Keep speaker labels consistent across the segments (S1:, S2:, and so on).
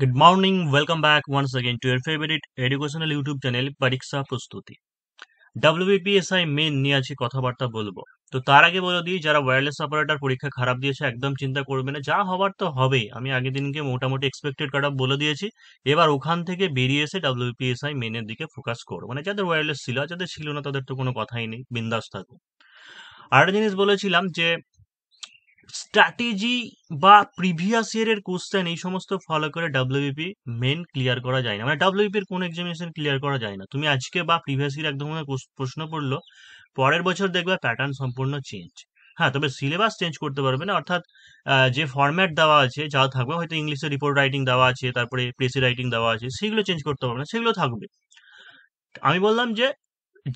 S1: Good morning, welcome back once again to your favorite educational YouTube channel Pariksha Prostuti. WBPSI main নিয়ে আজকে কথাবার্তা বলবো তো তার আগে বলে দিই যারা ওয়্যারলেস অপারেটর পরীক্ষা খারাপ দিয়েছে একদম চিন্তা করবে না যা হবার তো হবেই আমি আগের দিনকে মোটামুটি এক্সপেক্টেড কাট বলে দিয়েছি এবার ওখান থেকে বেরিয়ে এসে ডাব্লিউপিএসআই মেনের দিকে ফোকাস করো মানে যাদের ওয়্যারলেস ছিল যাদের ছিল না তাদের তো কোনো কথাই নেই বিন্দাস থাকো আরেকটা জিনিস বলেছিলাম যে স্ট্র্যাটেজি বা প্রিভিয়াস ইয়ারের কোশ্চেন এই সমস্ত ফলো করে ডাব্লিউপি মেন ক্লিয়ার করা যায় না মানে এর কোন এক্সামিনেশন ক্লিয়ার করা যায় না তুমি আজকে বা প্রিভিয়াস ইয়ার একদম প্রশ্ন পড়লো পরের বছর দেখবে প্যাটার্ন সম্পূর্ণ চেঞ্জ হ্যাঁ তবে সিলেবাস চেঞ্জ করতে পারবে না অর্থাৎ যে ফর্ম্যাট দেওয়া আছে যা থাকবে হয়তো ইংলিশে রিপোর্ট রাইটিং দেওয়া আছে তারপরে প্রেসি রাইটিং দেওয়া আছে সেগুলো চেঞ্জ করতে পারবে না সেগুলো থাকবে আমি বললাম যে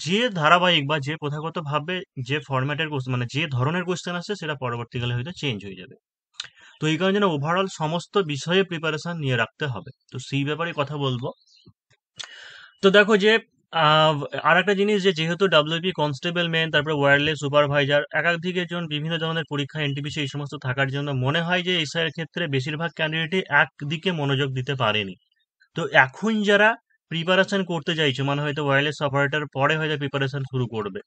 S1: যে ধারাবাহিক বা যে প্রথাগতভাবে যে ফরম্যাটের কোশ্চেন মানে যে ধরনের কোশ্চেন আসছে সেটা পরবর্তীকালে হয়তো চেঞ্জ হয়ে যাবে তো এই কারণে যেন ওভারঅল সমস্ত বিষয়ে প্রিপারেশন নিয়ে রাখতে হবে তো সেই ব্যাপারে কথা বলবো তো দেখো যে আর একটা জিনিস যে যেহেতু ডাব্লিউপি কনস্টেবল মেন তারপরে ওয়ারলেস সুপারভাইজার এক একদিকে জন বিভিন্ন ধরনের পরীক্ষা এনটিপিসি এই সমস্ত থাকার জন্য মনে হয় যে এসআইয়ের ক্ষেত্রে বেশিরভাগ ক্যান্ডিডেটই একদিকে মনোযোগ দিতে পারেনি তো এখন যারা প্রিপারেশন করতে চাইছো মানে হয়তো ওয়্যারলেস অপারেটর পরে হয়তো প্রিপারেশন শুরু করবে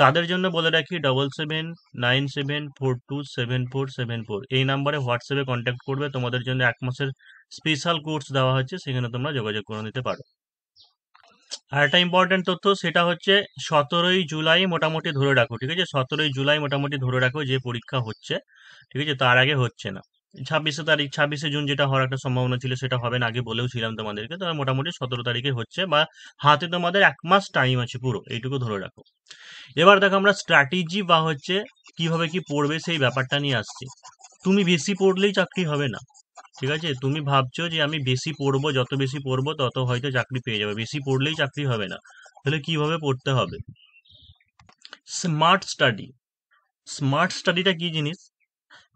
S1: তাদের জন্য বলে রাখি double seven nine seven four two seven four seven four এই নাম্বারে হোয়াটসঅ্যাপে কন্ট্যাক্ট করবে তোমাদের জন্য এক মাসের স্পেশাল কোর্স দেওয়া হচ্ছে সেখানে তোমরা যোগাযোগ করে নিতে পারো আর একটা ইম্পর্টেন্ট তথ্য সেটা হচ্ছে সতেরোই জুলাই মোটামুটি ধরে রাখো ঠিক আছে সতেরোই জুলাই মোটামুটি ধরে রাখো যে পরীক্ষা হচ্ছে ঠিক আছে তার আগে হচ্ছে না ছাব্বিশে তারিখ ছাব্বিশে জুন যেটা হওয়ার একটা সম্ভাবনা ছিল সেটা হবে না আগে বলেও ছিলাম তোমাদেরকে তবে মোটামুটি সতেরো তারিখে হচ্ছে বা হাতে তোমাদের এক মাস টাইম আছে পুরো এইটুকু ধরে রাখো এবার দেখো আমরা স্ট্র্যাটেজি বা হচ্ছে কিভাবে কি পড়বে সেই ব্যাপারটা নিয়ে আসছি তুমি বেশি পড়লেই চাকরি হবে না ঠিক আছে তুমি ভাবছো যে আমি বেশি পড়বো যত বেশি পড়বো তত হয়তো চাকরি পেয়ে যাবে বেশি পড়লেই চাকরি হবে না তাহলে কিভাবে পড়তে হবে স্মার্ট স্টাডি স্মার্ট স্টাডিটা কি জিনিস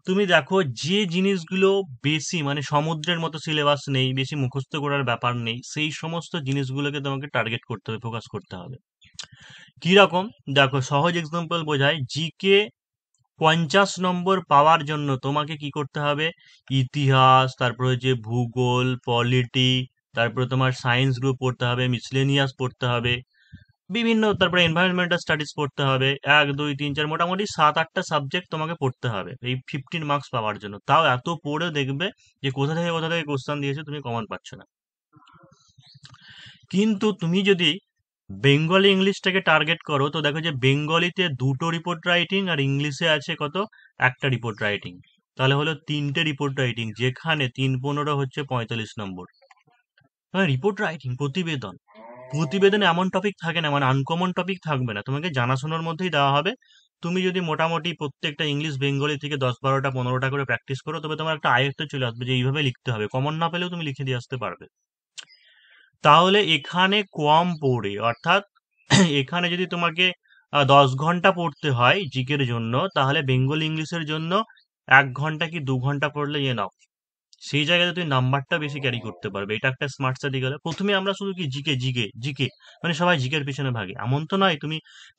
S1: তুমি দেখো যে জিনিসগুলো বেশি মানে সমুদ্রের মতো সিলেবাস নেই বেশি মুখস্থ করার ব্যাপার নেই সেই সমস্ত জিনিসগুলোকে তোমাকে টার্গেট করতে হবে ফোকাস করতে হবে কীরকম দেখো সহজ এক্সাম্পল বোঝায় জিকে পঞ্চাশ নম্বর পাওয়ার জন্য তোমাকে কি করতে হবে ইতিহাস তারপর হচ্ছে ভূগোল পলিটি তারপরে তোমার সায়েন্স গ্রুপ পড়তে হবে মিসলেনিয়াস পড়তে হবে বিভিন্ন তারপরে এনভায়রনমেন্টাল স্টাডিজ পড়তে হবে এক দুই তিন চার মোটামুটি সাত আটটা সাবজেক্ট তোমাকে পড়তে হবে এই ফিফটিন মার্কস পাওয়ার জন্য তাও এত পড়ে দেখবে যে কোথা থেকে কোথা থেকে কোশ্চেন দিয়েছে তুমি কমন পাচ্ছ না কিন্তু তুমি যদি বেঙ্গলি ইংলিশটাকে টার্গেট করো তো দেখো যে বেঙ্গলিতে দুটো রিপোর্ট রাইটিং আর ইংলিশে আছে কত একটা রিপোর্ট রাইটিং তাহলে হলো তিনটে রিপোর্ট রাইটিং যেখানে তিন পনেরো হচ্ছে পঁয়তাল্লিশ নম্বর রিপোর্ট রাইটিং প্রতিবেদন প্রতিবেদনে এমন টপিক থাকে না মানে আনকমন টপিক থাকবে না তোমাকে জানাশোনার মধ্যেই দেওয়া হবে তুমি যদি মোটামুটি প্রত্যেকটা ইংলিশ বেঙ্গলি থেকে দশ বারোটা পনেরোটা করে প্র্যাকটিস করো তবে তোমার একটা আয়ত্তে চলে আসবে যে এইভাবে লিখতে হবে কমন না পেলেও তুমি লিখে দিয়ে আসতে পারবে তাহলে এখানে কম পড়ে অর্থাৎ এখানে যদি তোমাকে দশ ঘন্টা পড়তে হয় জিকের জন্য তাহলে বেঙ্গল ইংলিশের জন্য এক ঘন্টা কি দু ঘন্টা পড়লে ইয়ে নাও সেই জায়গাতে তুমি নাম্বারটা বেশি ক্যারি করতে পারবে এটা একটা স্মার্ট স্টাডি গেলে প্রথমে আমরা শুধু কি জিকে জিকে জিকে মানে সবাই জিকের পিছনে ভাগে এমন তো নয় তুমি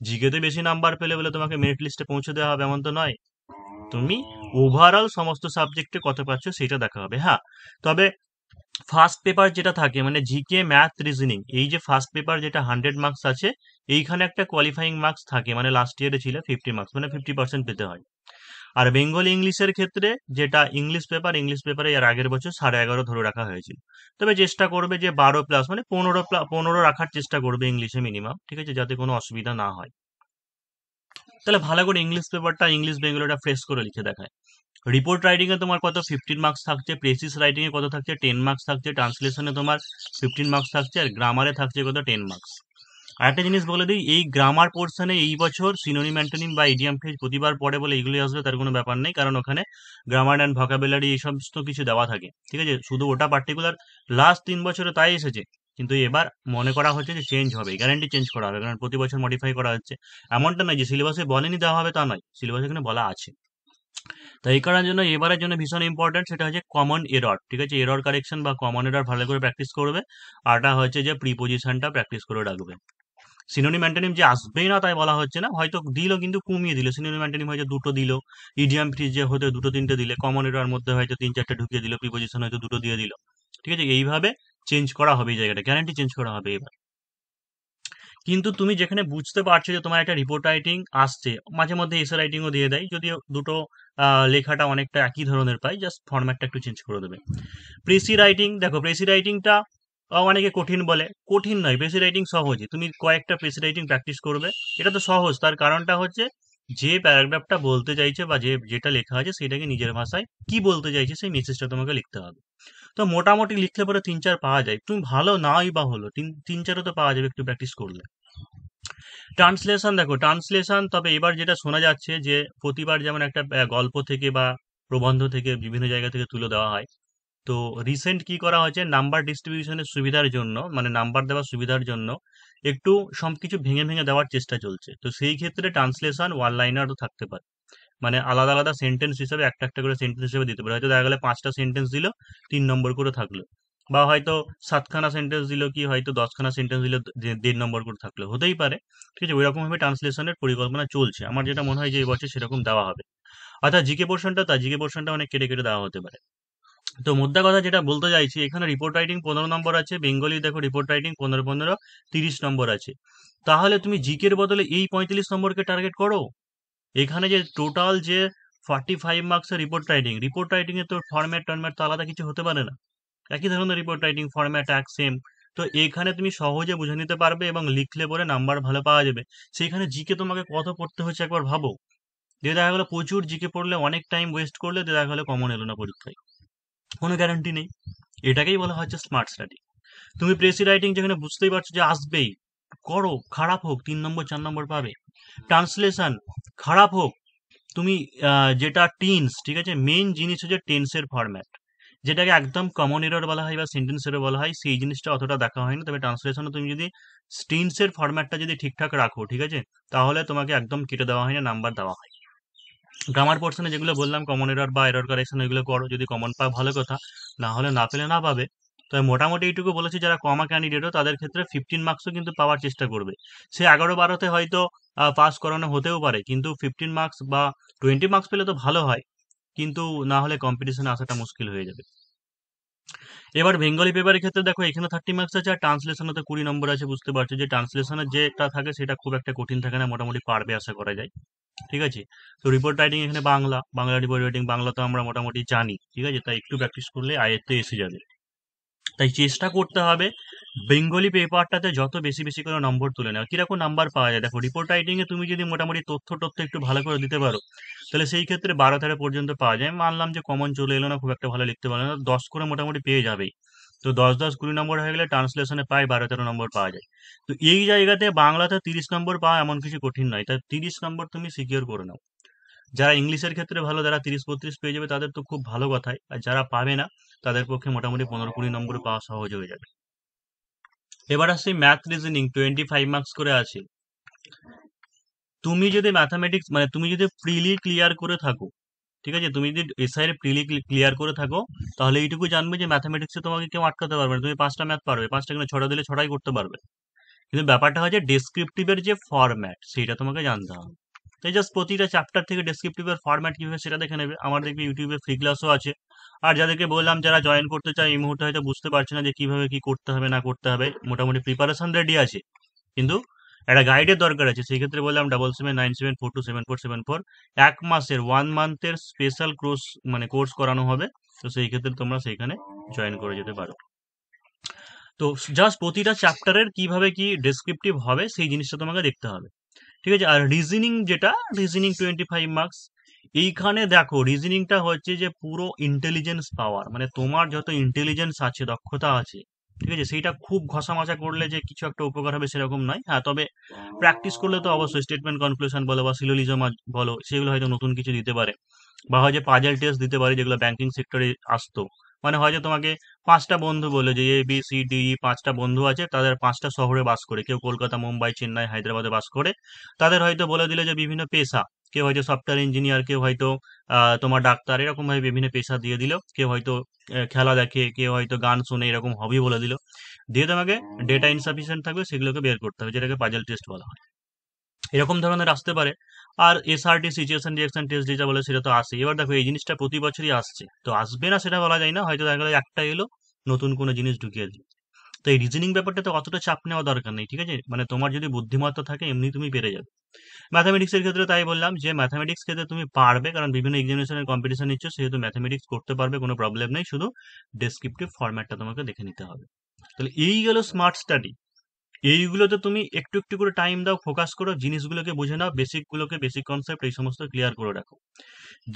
S1: জিকেতে বেশি নাম্বার পেলে বলে তোমাকে মেরিট লিস্টে পৌঁছে দেওয়া হবে এমন তো নয় তুমি ওভারঅল সমস্ত সাবজেক্টে কত পাচ্ছ সেটা দেখা হবে হ্যাঁ তবে ফার্স্ট পেপার যেটা থাকে মানে জিকে ম্যাথ রিজনিং এই যে ফার্স্ট পেপার যেটা হান্ড্রেড মার্কস আছে এইখানে একটা কোয়ালিফাইং মার্কস থাকে মানে লাস্ট ইয়ারে ছিল ফিফটি মার্কস মানে ফিফটি পার্সেন্ট পেতে হয় আর বেঙ্গলি ইংলিশের ক্ষেত্রে যেটা ইংলিশ পেপার ইংলিশ পেপারে এর আগের বছর সাড়ে এগারো ধরে রাখা হয়েছিল তবে চেষ্টা করবে যে বারো প্লাস মানে পনেরো পনেরো রাখার চেষ্টা করবে ইংলিশে মিনিমাম ঠিক আছে যাতে কোনো অসুবিধা না হয় তাহলে ভালো করে ইংলিশ পেপারটা ইংলিশ বেঙ্গলিটা ফ্রেশ করে লিখে দেখায় রিপোর্ট রাইটিংয়ে তোমার কত ফিফটিন মার্কস থাকছে প্রেসিস রাইটিংয়ে কত থাকছে টেন মার্কস থাকছে ট্রান্সলেশনে তোমার ফিফটিন মার্কস থাকছে আর গ্রামারে থাকছে কত টেন মার্কস আরেকটা জিনিস বলে দিই এই গ্রামার পোর্শনে এই বছর সিনোনিম অ্যান্টোনিম বা ইডিয়াম ফেজ প্রতিবার পড়ে বলে এগুলি আসবে তার কোনো ব্যাপার নেই কারণ ওখানে গ্রামার অ্যান্ড ভকাবেলারি এই সমস্ত কিছু দেওয়া থাকে ঠিক আছে শুধু ওটা পার্টিকুলার লাস্ট তিন বছরে তাই এসেছে কিন্তু এবার মনে করা হচ্ছে যে চেঞ্জ হবে গ্যারান্টি চেঞ্জ করা হবে কারণ প্রতি বছর মডিফাই করা হচ্ছে এমনটা নয় যে সিলেবাসে বলেনি দেওয়া হবে তা নয় সিলেবাসে এখানে বলা আছে তাই এই কারণের জন্য এবারের জন্য ভীষণ ইম্পর্টেন্ট সেটা হচ্ছে কমন এরর ঠিক আছে এরর কারেকশন বা কমন এরর ভালো করে প্র্যাকটিস করবে আরটা হচ্ছে যে প্রিপোজিশনটা প্র্যাকটিস করে রাখবে সিনোনিম অ্যান্টোনিম যে আসবেই না তাই বলা হচ্ছে না হয়তো দিল কিন্তু কমিয়ে দিল সিনোনিম অ্যান্টোনিম হয়তো দুটো দিল ইডিয়াম ফ্রিজ যে হতে দুটো তিনটে দিলে কমন এর মধ্যে হয়তো তিন চারটে ঢুকিয়ে দিল প্রিপোজিশন হয়তো দুটো দিয়ে দিল ঠিক আছে এইভাবে চেঞ্জ করা হবে এই জায়গাটা গ্যারান্টি চেঞ্জ করা হবে এবার কিন্তু তুমি যেখানে বুঝতে পারছো যে তোমার একটা রিপোর্ট রাইটিং আসছে মাঝে মধ্যে এসে রাইটিংও দিয়ে দেয় যদিও দুটো লেখাটা অনেকটা একই ধরনের পাই জাস্ট ফর্ম্যাটটা একটু চেঞ্জ করে দেবে প্রেসি রাইটিং দেখো প্রেসি রাইটিংটা অনেকে কঠিন বলে কঠিন নয় পেসি রাইটিং সহজে তুমি কয়েকটা পেসি রাইটিং প্র্যাকটিস করবে এটা তো সহজ তার কারণটা হচ্ছে যে প্যারাগ্রাফটা বলতে চাইছে বা যে যেটা লেখা আছে সেটাকে নিজের ভাষায় কি বলতে চাইছে সেই মেসেজটা তোমাকে লিখতে হবে তো মোটামুটি লিখলে পরে তিন চার পাওয়া যায় তুমি ভালো নাই বা হলো তিন তিন চারও তো পাওয়া যাবে একটু প্র্যাকটিস করলে ট্রান্সলেশন দেখো ট্রান্সলেশন তবে এবার যেটা শোনা যাচ্ছে যে প্রতিবার যেমন একটা গল্প থেকে বা প্রবন্ধ থেকে বিভিন্ন জায়গা থেকে তুলে দেওয়া হয় তো রিসেন্ট কি করা হয়েছে নাম্বার ডিস্ট্রিবিউশনের সুবিধার জন্য মানে নাম্বার দেওয়ার সুবিধার জন্য একটু সব কিছু ভেঙে ভেঙে দেওয়ার চেষ্টা চলছে তো সেই ক্ষেত্রে ট্রান্সলেশন ওয়ান লাইনারও থাকতে পারে মানে আলাদা আলাদা সেন্টেন্স হিসেবে একটা একটা করে সেন্টেন্স হিসেবে দিতে পারে হয়তো দেখা গেলে পাঁচটা সেন্টেন্স দিল তিন নম্বর করে থাকলো বা হয়তো সাতখানা সেন্টেন্স দিল কি হয়তো দশখানা সেন্টেন্স দিল দেড় নম্বর করে থাকলো হতেই পারে ঠিক আছে ওইরকমভাবে ট্রান্সলেশনের পরিকল্পনা চলছে আমার যেটা মনে হয় যে এবছর সেরকম দেওয়া হবে অর্থাৎ জিকে পোর্শনটা তা জিকে পোর্শনটা অনেক কেটে কেটে দেওয়া হতে পারে তো মোদ্দা কথা যেটা বলতে চাইছি এখানে রিপোর্ট রাইটিং পনেরো নম্বর আছে বেঙ্গলি দেখো রিপোর্ট রাইটিং পনেরো পনেরো তিরিশ নম্বর আছে তাহলে তুমি জিকের বদলে এই পঁয়ত্রিশ নম্বরকে টার্গেট করো এখানে যে টোটাল যে ফর্টি ফাইভ মার্কসের রিপোর্ট রাইটিং রিপোর্ট এ তো ফর্ম্যাট টর্ম্যাট তো আলাদা কিছু হতে পারে না একই ধরনের রিপোর্ট রাইটিং ফর্ম্যাট এক সেম তো এখানে তুমি সহজে বুঝে নিতে পারবে এবং লিখলে পরে নাম্বার ভালো পাওয়া যাবে সেইখানে জিকে তোমাকে কত পড়তে হচ্ছে একবার ভাবো দিয়ে দেখা গেলো প্রচুর জিকে পড়লে অনেক টাইম ওয়েস্ট করলে দিয়ে দেখা গেলো কমন এলো না পরীক্ষায় কোনো গ্যারান্টি নেই এটাকেই বলা হচ্ছে স্মার্ট স্টাডি তুমি প্রেসি রাইটিং যেখানে বুঝতেই পারছো যে আসবেই করো খারাপ হোক তিন নম্বর চার নম্বর পাবে ট্রান্সলেশন খারাপ হোক তুমি যেটা টিনস ঠিক আছে মেন জিনিস হচ্ছে টেন্সের ফরম্যাট যেটাকে একদম কমন এরর বলা হয় বা সেন্টেন্স এরর বলা হয় সেই জিনিসটা অতটা দেখা হয় না তবে ট্রান্সলেশনে তুমি যদি স্টিনসের ফরম্যাটটা যদি ঠিকঠাক রাখো ঠিক আছে তাহলে তোমাকে একদম কেটে দেওয়া হয় না নাম্বার দেওয়া হয় গ্রামার পোর্শনে যেগুলো বললাম কমন এরর বা এরর কারেকশন এগুলো করো যদি কমন পাও ভালো কথা না হলে না পেলে না পাবে তো মোটামুটি এইটুকু বলেছি যারা কমা ক্যান্ডিডেটও তাদের ক্ষেত্রে ফিফটিন মার্কসও কিন্তু পাওয়ার চেষ্টা করবে সে এগারো বারোতে হয়তো পাস করানো হতেও পারে কিন্তু ফিফটিন মার্কস বা টোয়েন্টি মার্কস পেলে তো ভালো হয় কিন্তু না হলে কম্পিটিশনে আসাটা মুশকিল হয়ে যাবে এবার বেঙ্গলি পেপারের ক্ষেত্রে দেখো এখানে থার্টি মার্কস আছে আর ট্রান্সলেশনে তো কুড়ি নম্বর আছে বুঝতে পারছো যে ট্রান্সলেশনের যেটা থাকে সেটা খুব একটা কঠিন থাকে না মোটামুটি পারবে আশা করা যায় ঠিক আছে তো রিপোর্ট রাইটিং এখানে বাংলা বাংলা রিপোর্ট রাইটিং বাংলা তো আমরা মোটামুটি জানি ঠিক আছে তাই একটু প্র্যাকটিস করলে আয়ত্তে এসে যাবে তাই চেষ্টা করতে হবে বেঙ্গলি পেপারটাতে যত বেশি বেশি করে নম্বর তুলে নেওয়া কীরকম নাম্বার পাওয়া যায় দেখো রিপোর্ট রাইটিংয়ে তুমি যদি মোটামুটি তথ্য তথ্য একটু ভালো করে দিতে পারো তাহলে সেই ক্ষেত্রে বারো তেরো পর্যন্ত পাওয়া যায় মানলাম যে কমন চলে এলো না খুব একটা ভালো লিখতে পারলো না দশ করে মোটামুটি পেয়ে যাবেই তো দশ দশ কুড়ি নম্বর হয়ে গেলে ট্রান্সলেশনে পায় বারো তেরো নম্বর পাওয়া যায় তো এই জায়গাতে বাংলাতে তিরিশ নম্বর পাওয়া এমন কিছু কঠিন নয় তাই তিরিশ নম্বর তুমি সিকিওর করে নাও যারা ইংলিশের ক্ষেত্রে ভালো যারা তিরিশ বত্রিশ পেয়ে যাবে তাদের তো খুব ভালো কথাই আর যারা পাবে না তাদের পক্ষে মোটামুটি পনেরো কুড়ি নম্বর পাওয়া সহজ হয়ে যাবে এবার আসছি math reasoning twenty five marks করে আছে তুমি যদি ম্যাথামেটিক্স মানে তুমি যদি ফ্রিলি ক্লিয়ার করে থাকো ঠিক আছে তুমি যদি এসআইয়ের প্রিলি ক্লিয়ার করে থাকো তাহলে এইটুকু জানবে যে ম্যাথামেটিক্সে তোমাকে কেউ আটকাতে পারবে না তুমি পাঁচটা ম্যাথ পারবে পাঁচটা কিনা ছটা দিলে ছটাই করতে পারবে কিন্তু ব্যাপারটা হয় যে ডেসক্রিপটিভের যে ফরম্যাট সেইটা তোমাকে জানতে হবে তো জাস্ট প্রতিটা চ্যাপ্টার থেকে ডিসক্রিপটিভের ফর্ম্যাট কীভাবে সেটা দেখে নেবে আমার দেখবে ইউটিউবে ফ্রি ক্লাসও আছে আর যাদেরকে বললাম যারা জয়েন করতে চায় এই মুহূর্তে হয়তো বুঝতে পারছে না যে কীভাবে কী করতে হবে না করতে হবে মোটামুটি প্রিপারেশন রেডি আছে কিন্তু একটা গাইডের দরকার আছে সেই ক্ষেত্রে বললাম double seven nine seven four two seven four seven four এক মাসের ওয়ান মান্থের স্পেশাল কোর্স মানে কোর্স করানো হবে তো সেই ক্ষেত্রে তোমরা সেইখানে জয়েন করে যেতে পারো তো জাস্ট প্রতিটা চ্যাপ্টারের কিভাবে কি ডেসক্রিপটিভ হবে সেই জিনিসটা তোমাকে দেখতে হবে ঠিক আছে আর রিজনিং যেটা রিজনিং টোয়েন্টি ফাইভ মার্কস এইখানে দেখো রিজনিংটা হচ্ছে যে পুরো ইন্টেলিজেন্স পাওয়ার মানে তোমার যত ইন্টেলিজেন্স আছে দক্ষতা আছে ঠিক আছে সেইটা খুব ঘষামাচা করলে যে কিছু একটা উপকার হবে সেরকম নয় হ্যাঁ তবে প্র্যাকটিস করলে তো অবশ্যই স্টেটমেন্ট কনক্লুশন বলো বা সিলোলিজম বলো সেগুলো হয়তো নতুন কিছু দিতে পারে বা হয় যে পাজেল টেস্ট দিতে পারে যেগুলো ব্যাংকিং সেক্টরে আসতো মানে হয়তো তোমাকে পাঁচটা বন্ধু বলে যে A B C D E পাঁচটা বন্ধু আছে তাদের পাঁচটা শহরে বাস করে কেউ কলকাতা মুম্বাই চেন্নাই হায়দ্রাবাদে বাস করে তাদের হয়তো বলে দিলে যে বিভিন্ন পেশা কেউ হয়তো সফটওয়্যার ইঞ্জিনিয়ার কেউ হয়তো তোমার ডাক্তার এরকম ভাবে বিভিন্ন পেশা দিয়ে দিল কেউ হয়তো খেলা দেখে কেউ হয়তো গান শুনে এরকম হবি বলে দিল দিয়ে তোমাকে ডেটা ইনসাফিসিয়েন্ট থাকবে সেগুলোকে বের করতে হবে যেটাকে পাজাল টেস্ট বলা হয় এরকম ধরনের আসতে পারে আর এসআরটি সিচুয়েশন রিয়েকশন টেস্ট যেটা বলে সেটা তো আসে এবার দেখো এই জিনিসটা প্রতি বছরই আসছে তো আসবে না সেটা বলা যায় না হয়তো দেখা গেলো একটা এলো নতুন কোনো জিনিস ঢুকিয়ে দিল তো এই রিজনিং তো অতটা চাপ নেওয়া দরকার নেই ঠিক আছে মানে তোমার যদি বুদ্ধিমত্তা থাকে এমনি তুমি পেরে যাবে ম্যাথামেটিক্সের ক্ষেত্রে তাই বললাম যে ম্যাথামেটিক্স ক্ষেত্রে তুমি পারবে কারণ বিভিন্ন এক্সামিনেশনের কম্পিটিশন নিচ্ছ সেহেতু ম্যাথামেটিক্স করতে পারবে কোনো প্রবলেম নেই শুধু ডেসক্রিপটিভ ফরম্যাটটা তোমাকে দেখে নিতে হবে তাহলে এই গেল স্মার্ট স্টাডি এইগুলোতে তুমি একটু একটু করে টাইম দাও ফোকাস করো জিনিসগুলোকে বুঝে নাও বেসিকগুলোকে বেসিক কনসেপ্ট এই সমস্ত ক্লিয়ার করে রাখো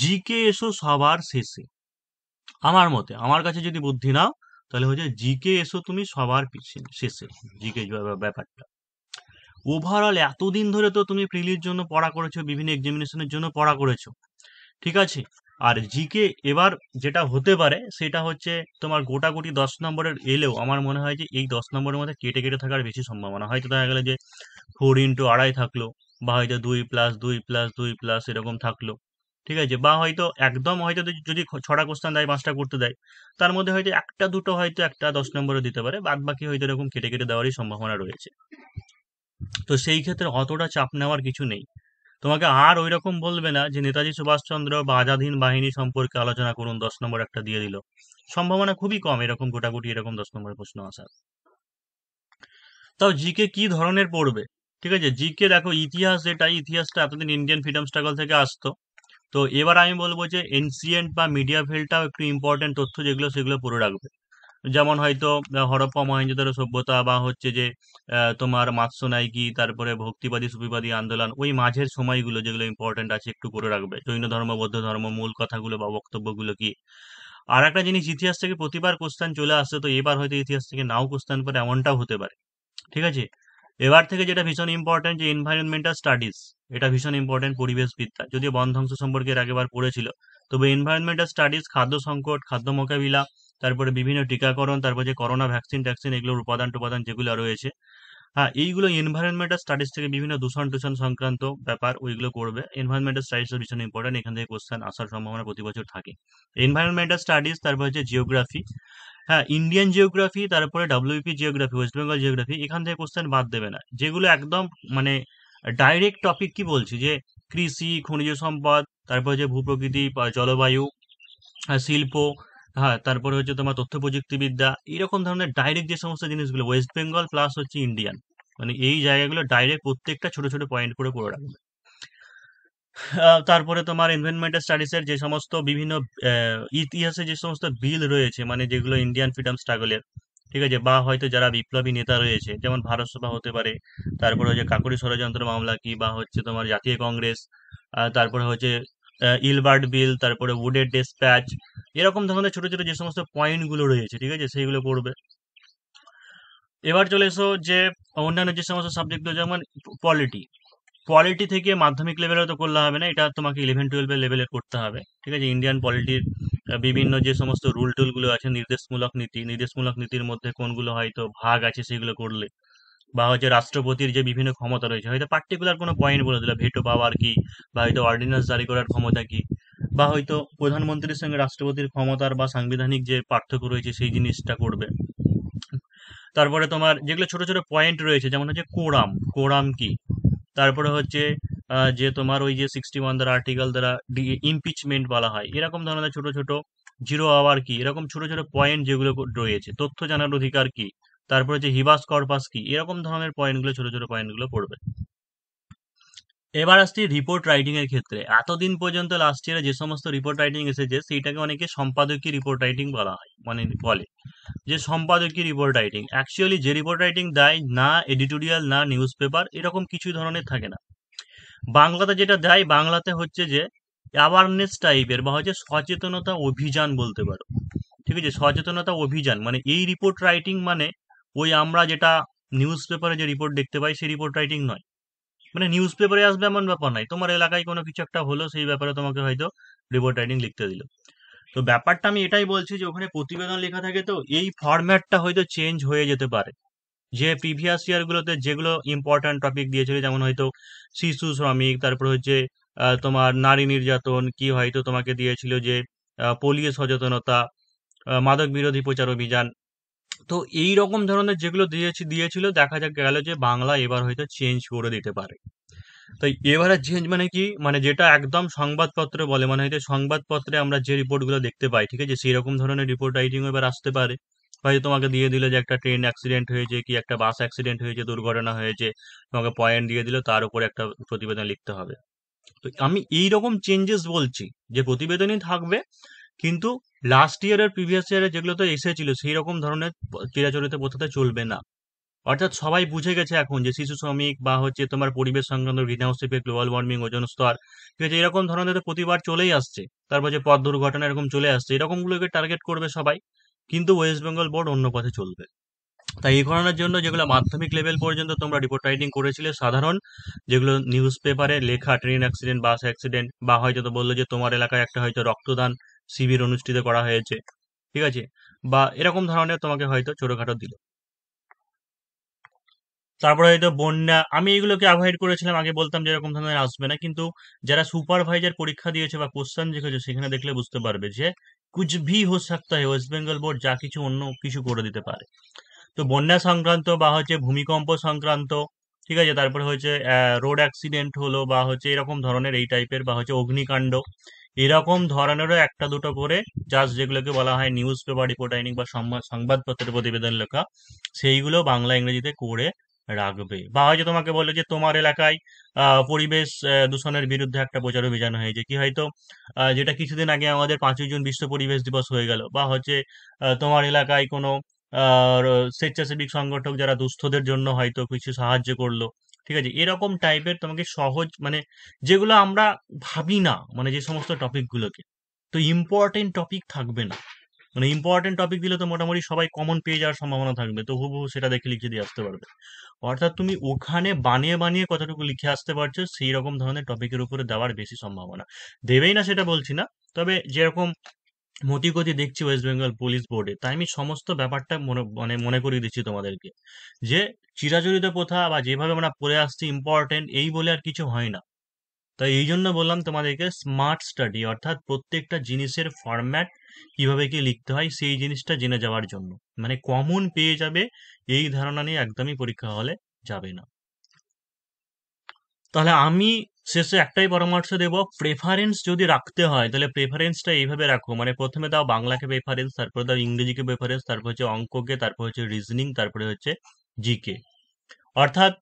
S1: জিকে এসো সবার শেষে আমার মতে আমার কাছে যদি বুদ্ধি নাও তাহলে হচ্ছে জিকে এসো তুমি সবার পিছনে শেষে জিকে ব্যাপারটা ওভারঅল এতদিন ধরে তো তুমি প্রিলির জন্য পড়া করেছো বিভিন্ন এক্সামিনেশনের জন্য পড়া করেছো ঠিক আছে আর জিকে এবার যেটা হতে পারে সেটা হচ্ছে তোমার গোটাগুটি দশ নম্বরের এলেও আমার মনে হয় যে এই দশ নম্বরের মধ্যে কেটে কেটে থাকার বেশি সম্ভাবনা হয়তো দেখা গেলো যে ফোর ইন্টু আড়াই থাকলো বা হয়তো দুই প্লাস দুই প্লাস দুই প্লাস এরকম থাকলো ঠিক আছে বা হয়তো একদম হয়তো যদি ছটা কোশ্চান দেয় পাঁচটা করতে দেয় তার মধ্যে হয়তো একটা দুটো হয়তো একটা দশ নম্বরে দিতে পারে বাদ বাকি হয়তো এরকম কেটে কেটে দেওয়ারই সম্ভাবনা রয়েছে তো সেই ক্ষেত্রে অতটা চাপ নেওয়ার কিছু নেই তোমাকে আর ওই রকম বলবে না যে নেতাজি সুভাষচন্দ্র বা আজাদহীন বাহিনী সম্পর্কে আলোচনা করুন দশ নম্বর একটা দিয়ে দিল সম্ভাবনা খুবই কম এরকম গোটাগুটি এরকম দশ নম্বরের প্রশ্ন আসার তাও জিকে কি ধরনের পড়বে ঠিক আছে জিকে দেখো ইতিহাস যেটা ইতিহাসটা এতদিন ইন্ডিয়ান ফ্রিডম স্ট্রাগল থেকে আসতো তো এবার আমি বলবো যে এনসিয়েন্ট বা মিডিয়া ফিল্ডটাও একটু ইম্পর্টেন্ট তথ্য যেগুলো সেগুলো পড়ে রাখবে যেমন হয়তো হরপ্পা মহেঞ্জোদারো সভ্যতা বা হচ্ছে যে তোমার মাৎস্যনাইকি তারপরে ভক্তিবাদী সুফিবাদী আন্দোলন ওই মাঝের সময়গুলো যেগুলো ইম্পর্টেন্ট আছে একটু করে রাখবে জৈন ধর্ম বৌদ্ধ ধর্ম মূল কথাগুলো বা বক্তব্যগুলো কি আর একটা জিনিস ইতিহাস থেকে প্রতিবার কোশ্চান চলে আসছে তো এবার হয়তো ইতিহাস থেকে নাও কোশ্চান পরে এমনটাও হতে পারে ঠিক আছে এবার থেকে যেটা ভীষণ ইম্পর্টেন্ট যে এনভায়রনমেন্টাল স্টাডিজ এটা ভীষণ ইম্পর্টেন্ট পরিবেশ বিদ্যা যদিও বনধ্বংস সম্পর্কে এর আগেবার পড়েছিল তবে এনভায়রনমেন্টাল স্টাডিজ খাদ্য সংকট খাদ্য মোকাবিলা তারপরে বিভিন্ন টিকাকরণ তারপরে যে করোনা ভ্যাকসিন ট্যাকসিন এগুলোর উপাদান টুপাদান যেগুলো রয়েছে হ্যাঁ এইগুলো এনভায়রনমেন্টাল স্টাডিজ থেকে বিভিন্ন দূষণ টূষণ সংক্রান্ত ব্যাপার ওইগুলো করবে এনভায়রনমেন্টাল স্টাডিজ ভীষণ ইম্পর্টেন্ট এখান থেকে কোশ্চেন আসার সম্ভাবনা প্রতি বছর থাকে এনভায়রনমেন্টাল স্টাডিজ তারপর হচ্ছে জিওগ্রাফি হ্যাঁ ইন্ডিয়ান জিওগ্রাফি তারপরে WP geography West Bengal geography এখান থেকে কোশ্চেন বাদ দেবে না যেগুলো একদম মানে ডাইরেক্ট টপিক কি বলছি যে কৃষি খনিজ সম্পদ তারপর যে ভূপ্রকৃতি জলবায়ু হ্যাঁ, শিল্প হ্যাঁ তারপরে হচ্ছে তোমার তথ্য প্রযুক্তিবিদ্যা এইরকম ধরনের ডাইরেক্ট যে সমস্ত জিনিসগুলো ওয়েস্ট বেঙ্গল প্লাস হচ্ছে ইন্ডিয়ান মানে এই জায়গাগুলো ডাইরেক্ট প্রত্যেকটা ছোট ছোট পয়েন্ট করে করে রাখবে তারপরে তোমার এনভায়রনমেন্টাল স্টাডিজের যে সমস্ত বিভিন্ন ইতিহাসে যে সমস্ত বিল রয়েছে মানে যেগুলো ইন্ডিয়ান ফ্রিডম স্ট্রাগলের ঠিক আছে বা হয়তো যারা বিপ্লবী নেতা রয়েছে যেমন ভারত সভা হতে পারে তারপরে হচ্ছে কাকুরি ষড়যন্ত্র মামলা কি বা হচ্ছে তোমার জাতীয় কংগ্রেস তারপরে হচ্ছে ইলবার্ট বিল তারপরে উডের ডেসপ্যাচ এরকম ধরনের ছোট ছোট যে সমস্ত পয়েন্টগুলো রয়েছে ঠিক আছে সেইগুলো পড়বে এবার চলে এসো যে অন্যান্য যে সমস্ত সাবজেক্টগুলো যেমন পলিটি পলিটি থেকে মাধ্যমিক লেভেলে তো করলে হবে না এটা তোমাকে ইলেভেন টুয়েলভের লেভেলে করতে হবে ঠিক আছে ইন্ডিয়ান পলিটির বিভিন্ন যে সমস্ত রুল টুলগুলো আছে নির্দেশমূলক নীতি নির্দেশমূলক নীতির মধ্যে কোনগুলো হয়তো ভাগ আছে সেগুলো করলে বা হচ্ছে রাষ্ট্রপতির যে বিভিন্ন ক্ষমতা রয়েছে হয়তো পার্টিকুলার কোনো পয়েন্ট বলে দিল ভেটো পাওয়ার কি বা হয়তো অর্ডিন্যান্স জারি করার ক্ষমতা কি বা হয়তো প্রধানমন্ত্রীর সঙ্গে রাষ্ট্রপতির ক্ষমতার বা সাংবিধানিক যে পার্থক্য রয়েছে সেই জিনিসটা করবে তারপরে তোমার যেগুলো ছোট ছোট পয়েন্ট রয়েছে যেমন হচ্ছে কোরাম কোরাম কি তারপরে হচ্ছে যে তোমার ওই যে সিক্সটি ওয়ান দ্বারা আর্টিকেল দ্বারা ইমপিচমেন্ট বলা হয় এরকম ধরনের ছোট ছোট জিরো আওয়ার কি এরকম ছোট ছোট পয়েন্ট যেগুলো রয়েছে তথ্য জানার অধিকার কি তারপরে যে হিবাস কর্পাস কি এরকম ধরনের পয়েন্টগুলো ছোট ছোট পয়েন্টগুলো পড়বে এবার আসছি রিপোর্ট রাইটিং এর ক্ষেত্রে এতদিন পর্যন্ত লাস্ট ইয়ারে যে সমস্ত রিপোর্ট রাইটিং এসেছে সেইটাকে অনেকে সম্পাদকীয় রিপোর্ট রাইটিং বলা হয় মানে বলে যে সম্পাদকীয় রিপোর্ট রাইটিং অ্যাকচুয়ালি যে রিপোর্ট রাইটিং দেয় না এডিটোরিয়াল না নিউজ পেপার এরকম কিছু ধরনের থাকে না বাংলাতে যেটা দেয় বাংলাতে হচ্ছে যে অ্যাওয়ারনেস টাইপের বা হচ্ছে সচেতনতা অভিযান বলতে পারো ঠিক আছে সচেতনতা অভিযান মানে এই রিপোর্ট রাইটিং মানে ওই আমরা যেটা নিউজ পেপারে যে রিপোর্ট দেখতে পাই সেই রিপোর্ট রাইটিং নয় মানে নিউজ পেপারে আসবে এমন ব্যাপার নয় তোমার এলাকায় কোনো কিছু একটা হলো সেই ব্যাপারে তোমাকে হয়তো রিপোর্ট রাইটিং লিখতে দিল তো ব্যাপারটা আমি এটাই বলছি যে ওখানে প্রতিবেদন লেখা থাকে তো এই ফরম্যাটটা হয়তো চেঞ্জ হয়ে যেতে পারে যে প্রিভিয়াস ইয়ারগুলোতে যেগুলো ইম্পর্ট্যান্ট টপিক দিয়েছিল যেমন হয়তো শিশু শ্রমিক তারপর হচ্ছে তোমার নারী নির্যাতন কি হয়তো তোমাকে দিয়েছিল যে পোলিও সচেতনতা মাদক বিরোধী প্রচার অভিযান তো এই রকম ধরনের যেগুলো দিয়েছি দিয়েছিল দেখা যাক গেল যে বাংলা এবার হয়তো চেঞ্জ করে দিতে পারে তো এবারে চেঞ্জ মানে কি মানে যেটা একদম সংবাদপত্র বলে মানে হয়তো সংবাদপত্রে আমরা যে রিপোর্টগুলো দেখতে পাই ঠিক আছে সেই রকম ধরনের রিপোর্ট রাইটিংও এবার আসতে পারে হয়তো তোমাকে দিয়ে দিলে যে একটা ট্রেন অ্যাক্সিডেন্ট হয়েছে কি একটা বাস অ্যাক্সিডেন্ট হয়েছে দুর্ঘটনা হয়েছে তোমাকে পয়েন্ট দিয়ে দিল তার উপরে একটা প্রতিবেদন লিখতে হবে তো আমি এই রকম চেঞ্জেস বলছি যে প্রতিবেদনই থাকবে কিন্তু লাস্ট ইয়ারের প্রিভিয়াস ইয়ারে যেগুলোতে এসেছিল সেই রকম ধরনের চিরাচরিত প্রথাতে চলবে না অর্থাৎ সবাই বুঝে গেছে এখন যে শিশু শ্রমিক বা হচ্ছে তোমার পরিবেশ সংক্রান্ত গ্রিনহাউস ইফেক্ট গ্লোবাল ওয়ার্মিং ওজন স্তর ঠিক আছে এরকম ধরনের প্রতিবার চলেই আসছে তারপর যে পথ দুর্ঘটনা এরকম চলে আসছে এরকমগুলোকে টার্গেট করবে সবাই কিন্তু ওয়েস্ট বেঙ্গল বোর্ড অন্য পথে চলবে তাই এই ঘটনার জন্য যেগুলো মাধ্যমিক লেভেল পর্যন্ত তোমরা রিপোর্ট রাইটিং করেছিলে সাধারণ যেগুলো নিউজ পেপারে লেখা ট্রেন অ্যাক্সিডেন্ট বাস অ্যাক্সিডেন্ট বা হয়তো বললো যে তোমার এলাকায় একটা হয়তো রক্তদান শিবির অনুষ্ঠিত করা হয়েছে ঠিক আছে বা এরকম ধরনের তোমাকে হয়তো ছোটোখাটো দিল তারপরে হয়তো বন্যা আমি এগুলোকে অ্যাভয়েড করেছিলাম আগে বলতাম যে এরকম ধরনের আসবে না কিন্তু যারা সুপারভাইজার পরীক্ষা দিয়েছে বা কোশ্চেন দেখেছে সেখানে দেখলে বুঝতে পারবে যে কুছ ভি হো সাকতা হে ওয়েস্ট বেঙ্গল বোর্ড যা কিছু অন্য কিছু করে দিতে পারে তো বন্যা সংক্রান্ত বা হচ্ছে ভূমিকম্প সংক্রান্ত ঠিক আছে তারপরে হচ্ছে রোড অ্যাক্সিডেন্ট হলো বা হচ্ছে এরকম ধরনের এই টাইপের বা হচ্ছে অগ্নিকাণ্ড এরকম ধরনেরও একটা দুটো করে জাস্ট যেগুলোকে বলা হয় নিউজ পেপার রিপোর্টাইনিং বা সংবাদপত্রের প্রতিবেদন লেখা সেইগুলো বাংলা ইংরেজিতে করে রাখবে বা হয়তো তোমাকে বললো যে তোমার এলাকায় পরিবেশ দূষণের বিরুদ্ধে একটা প্রচার অভিযান হয়েছে কি হয়তো যেটা কিছুদিন আগে আমাদের পাঁচই জুন বিশ্ব পরিবেশ দিবস হয়ে গেল বা হচ্ছে তোমার এলাকায় কোনো স্বেচ্ছাসেবী সংগঠক যারা দুস্থদের জন্য হয়তো কিছু সাহায্য করলো ঠিক আছে এরকম টাইপের তোমাকে সহজ মানে যেগুলো আমরা ভাবি না মানে যে সমস্ত টপিকগুলোকে তো ইম্পর্টেন্ট টপিক থাকবে না মানে ইম্পর্টেন্ট টপিক দিলে তো মোটামুটি সবাই কমন পেয়ে যাওয়ার সম্ভাবনা থাকবে তো হুবহু সেটা দেখে লিখে দিয়ে আসতে পারবে অর্থাৎ তুমি ওখানে বানিয়ে বানিয়ে কতটুকু লিখে আসতে পারছো সেই রকম ধরনের টপিকের উপরে দেওয়ার বেশি সম্ভাবনা দেবেই না সেটা বলছি না তবে যেরকম মতিগতি দেখছি ওয়েস্ট বেঙ্গল পুলিশ বোর্ডে তাই আমি সমস্ত ব্যাপারটা মনে মানে মনে করিয়ে দিচ্ছি তোমাদেরকে যে চিরাচরিত প্রথা বা যেভাবে আমরা পড়ে আসছি ইম্পর্টেন্ট এই বলে আর কিছু হয় না তাই এই জন্য বললাম তোমাদেরকে স্মার্ট স্টাডি অর্থাৎ প্রত্যেকটা জিনিসের ফরম্যাট কিভাবে কি লিখতে হয় সেই জিনিসটা জেনে যাওয়ার জন্য মানে কমন পেয়ে যাবে এই ধারণা নিয়ে একদমই পরীক্ষা হলে যাবে না তাহলে আমি শেষে একটাই পরামর্শ দেব প্রেফারেন্স যদি রাখতে হয় তাহলে প্রেফারেন্সটা এইভাবে রাখো মানে প্রথমে দাও বাংলাকে প্রেফারেন্স তারপর দাও ইংরেজিকে প্রেফারেন্স তারপর হচ্ছে অঙ্ককে তারপর হচ্ছে রিজনিং তারপরে হচ্ছে জিকে অর্থাৎ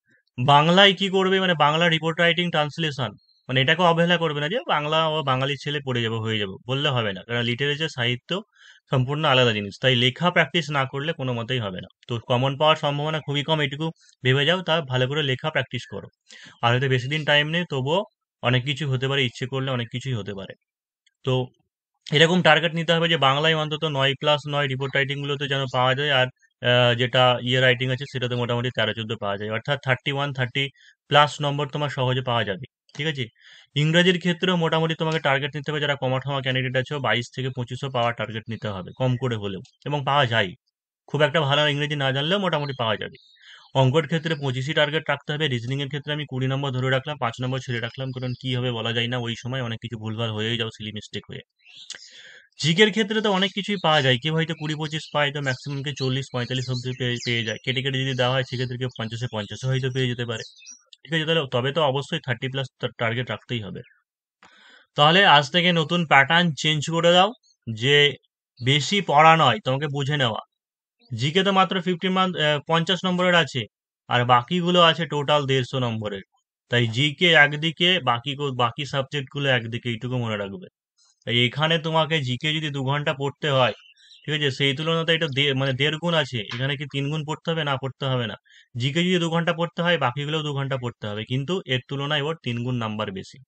S1: বাংলায় কি করবে মানে বাংলা রিপোর্ট রাইটিং ট্রান্সলেশন মানে এটাকে অবহেলা করবে না যে বাংলা ও বাঙালির ছেলে পড়ে যাবো হয়ে যাবো বললে হবে না কারণ লিটারেচার সাহিত্য সম্পূর্ণ আলাদা জিনিস তাই লেখা প্র্যাকটিস না করলে কোনো মতেই হবে না তো কমন পাওয়ার সম্ভাবনা খুবই কম এটুকু ভেবে যাও তা ভালো করে লেখা প্র্যাকটিস করো আর হয়তো বেশি দিন টাইম নেই তবুও অনেক কিছু হতে পারে ইচ্ছে করলে অনেক কিছুই হতে পারে তো এরকম টার্গেট নিতে হবে যে বাংলায় অন্তত নয় প্লাস নয় রিপোর্ট রাইটিংগুলোতে যেন পাওয়া যায় আর যেটা ইয়ে রাইটিং আছে সেটাতে মোটামুটি তেরো চোদ্দো পাওয়া যায় অর্থাৎ thirty one thirty plus number তোমার সহজে পাওয়া যাবে ঠিক আছে ইংরাজির ক্ষেত্রেও মোটামুটি তোমাকে টার্গেট নিতে হবে যারা কমাঠামা ক্যান্ডিডেট আছে বাইশ থেকে পঁচিশও পাওয়ার টার্গেট নিতে হবে কম করে হলেও এবং পাওয়া যায় খুব একটা ভালো ইংরেজি না জানলেও মোটামুটি পাওয়া যাবে অঙ্কের ক্ষেত্রে পঁচিশই টার্গেট রাখতে হবে রিজনিংয়ের ক্ষেত্রে আমি কুড়ি নম্বর ধরে রাখলাম পাঁচ নম্বর ছেড়ে রাখলাম কারণ কি হবে বলা যায় না ওই সময় অনেক কিছু ভুলভাল হয়েই যাও সিলি মিস্টেক হয়ে জিকের ক্ষেত্রে তো অনেক কিছুই পাওয়া যায় কেউ হয়তো কুড়ি পঁচিশ পায় তো ম্যাক্সিমামকে চল্লিশ পঁয়তাল্লিশ অব্দি পেয়ে যায় কেটে কেটে যদি দেওয়া হয় সেক্ষেত্রে কেউ পঞ্চাশে পঞ্চাশে হয়তো পেয়ে যেতে পারে ঠিক আছে তাহলে তবে তো অবশ্যই থার্টি প্লাস টার্গেট রাখতেই হবে তাহলে আজ থেকে নতুন প্যাটার্ন চেঞ্জ করে দাও যে বেশি পড়া নয় তোমাকে বুঝে নেওয়া জিকে তো মাত্র ফিফটি মান্থ পঞ্চাশ নম্বরের আছে আর বাকিগুলো আছে টোটাল দেড়শো নম্বরের তাই জিকে একদিকে বাকি বাকি সাবজেক্টগুলো একদিকে এইটুকু মনে রাখবে তাই এখানে তোমাকে জিকে যদি দু ঘন্টা পড়তে হয় ঠিক আছে সেই তুলনাতে এটা মানে দেড় গুণ আছে এখানে কি তিন গুণ পড়তে হবে না পড়তে হবে না জিকে যদি দু ঘন্টা পড়তে হয় বাকিগুলোও দু ঘন্টা পড়তে হবে কিন্তু এর তুলনায় ওর তিন গুণ নাম্বার বেশি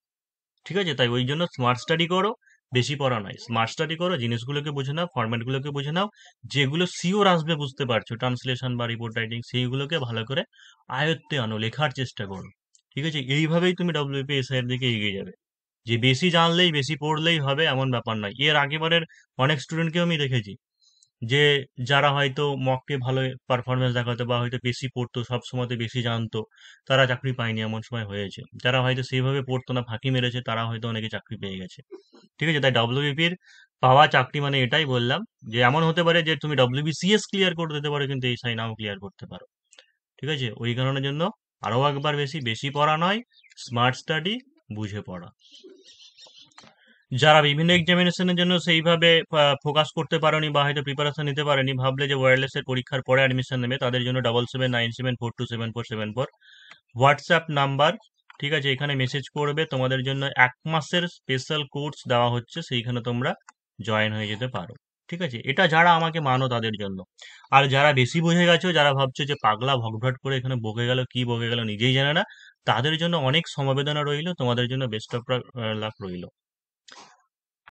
S1: ঠিক আছে তাই ওই জন্য স্মার্ট স্টাডি করো বেশি পড়া নয় স্মার্ট স্টাডি করো জিনিসগুলোকে বুঝে নাও ফর্ম্যাটগুলোকে বুঝে নাও যেগুলো সিওর আসবে বুঝতে পারছো ট্রান্সলেশন বা রিপোর্ট রাইটিং সেইগুলোকে ভালো করে আয়ত্তে আনো লেখার চেষ্টা করো ঠিক আছে এইভাবেই তুমি ডব্লিউপি এর দিকে এগিয়ে যাবে যে বেশি জানলেই বেশি পড়লেই হবে এমন ব্যাপার নয় এর আগেবারের অনেক স্টুডেন্টকেও আমি দেখেছি যে যারা হয়তো মককে ভালো পারফরমেন্স দেখাতো বা হয়তো বেশি পড়তো সব সময়তে বেশি জানতো তারা চাকরি পায়নি এমন সময় হয়েছে যারা হয়তো সেইভাবে পড়তো না ফাঁকি মেরেছে তারা হয়তো অনেকে চাকরি পেয়ে গেছে ঠিক আছে তাই ডাব্লিউবিপির পাওয়া চাকরি মানে এটাই বললাম যে এমন হতে পারে যে তুমি ডাব্লিউবিসিএস ক্লিয়ার করে দিতে পারো কিন্তু এই নাও ক্লিয়ার করতে পারো ঠিক আছে ওই কারণের জন্য আরও একবার বেশি বেশি পড়া নয় স্মার্ট স্টাডি বুঝে পড়া যারা বিভিন্ন এক্সামিনেশনের জন্য সেইভাবে ফোকাস করতে পারেনি বা হয়তো প্রিপারেশন নিতে পারেনি ভাবলে যে ওয়্যারলেসের পরীক্ষার পরে অ্যাডমিশন নেবে তাদের জন্য double seven nine seven four two seven four seven four WhatsApp number ঠিক আছে এখানে মেসেজ করবে তোমাদের জন্য এক মাসের স্পেশাল কোর্স দেওয়া হচ্ছে সেইখানে তোমরা জয়েন হয়ে যেতে পারো ঠিক আছে এটা যারা আমাকে মানো তাদের জন্য আর যারা বেশি বুঝে গেছো যারা ভাবছো যে পাগলা ভগভট করে এখানে বকে গেল কি বকে গেল নিজেই জানে না তাদের জন্য অনেক সমবেদনা রইল তোমাদের জন্য বেস্ট অফ লাক রইল